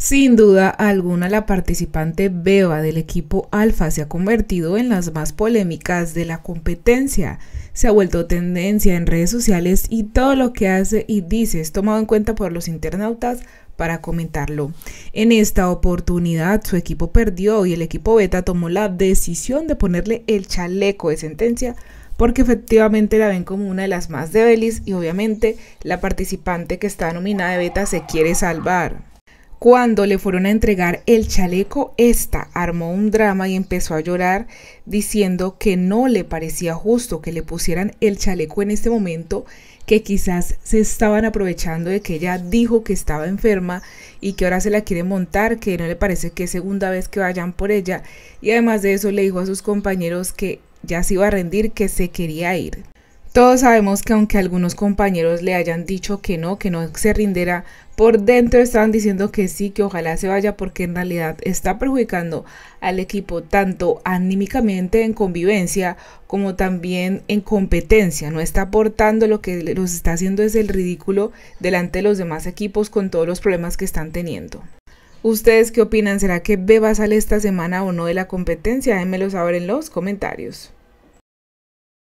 Sin duda alguna, la participante Beba del equipo Alfa se ha convertido en las más polémicas de la competencia. Se ha vuelto tendencia en redes sociales y todo lo que hace y dice es tomado en cuenta por los internautas para comentarlo. En esta oportunidad su equipo perdió y el equipo Beta tomó la decisión de ponerle el chaleco de sentencia porque efectivamente la ven como una de las más débiles y obviamente la participante que está nominada de Beta se quiere salvar. Cuando le fueron a entregar el chaleco, esta armó un drama y empezó a llorar diciendo que no le parecía justo que le pusieran el chaleco en este momento, que quizás se estaban aprovechando de que ella dijo que estaba enferma y que ahora se la quiere montar, que no le parece que es segunda vez que vayan por ella. Y además de eso le dijo a sus compañeros que ya se iba a rendir, que se quería ir. Todos sabemos que aunque algunos compañeros le hayan dicho que no, que no se rindiera por dentro estaban diciendo que sí, que ojalá se vaya porque en realidad está perjudicando al equipo tanto anímicamente en convivencia como también en competencia. No está aportando lo que los está haciendo es el ridículo delante de los demás equipos con todos los problemas que están teniendo. ¿Ustedes qué opinan? ¿Será que Beba sale esta semana o no de la competencia? Déjenmelo saber en los comentarios.